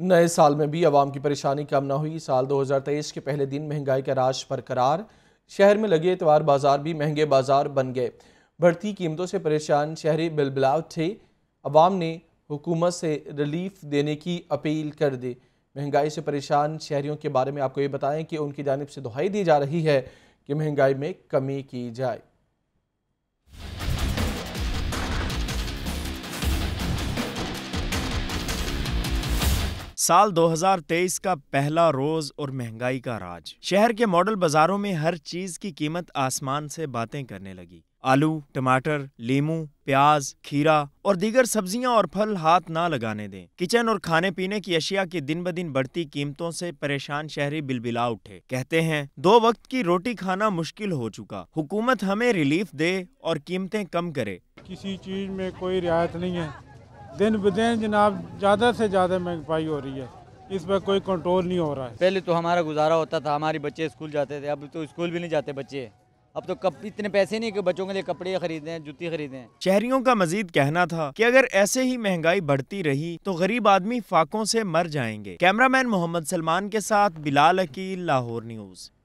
नए साल में भी आवाम की परेशानी कम ना हुई साल 2023 के पहले दिन महंगाई का राज बरकरार शहर में लगे इतवार बाजार भी महंगे बाजार बन गए बढ़ती कीमतों से परेशान शहरी बिलबिलाव थे अवाम ने हुकूमत से रिलीफ देने की अपील कर दी महंगाई से परेशान शहरीों के बारे में आपको ये बताएं कि उनकी जानब से दुहाई दी जा रही है कि महंगाई में कमी की जाए साल 2023 का पहला रोज और महंगाई का राज शहर के मॉडल बाजारों में हर चीज की कीमत आसमान से बातें करने लगी आलू टमाटर लीमू प्याज खीरा और दीगर सब्जियां और फल हाथ ना लगाने दें किचन और खाने पीने की अशिया की दिन ब दिन बढ़ती कीमतों से परेशान शहरी बिलबिला उठे कहते हैं दो वक्त की रोटी खाना मुश्किल हो चुका हुकूमत हमें रिलीफ दे और कीमतें कम करे किसी चीज में कोई रियायत नहीं है दिन ब दिन जनाब ज़्यादा से ज़्यादा महंगाई हो रही है इस पर कोई कंट्रोल नहीं हो रहा है पहले तो हमारा गुजारा होता था हमारे बच्चे स्कूल जाते थे अब तो स्कूल भी नहीं जाते बच्चे अब तो कप, इतने पैसे नहीं कि बच्चों के लिए कपड़े खरीदें जूती खरीदें शहरियों का मजीद कहना था कि अगर ऐसे ही महंगाई बढ़ती रही तो गरीब आदमी फाकों से मर जाएंगे कैमरामैन मोहम्मद सलमान के साथ बिलाल अकील लाहौर न्यूज़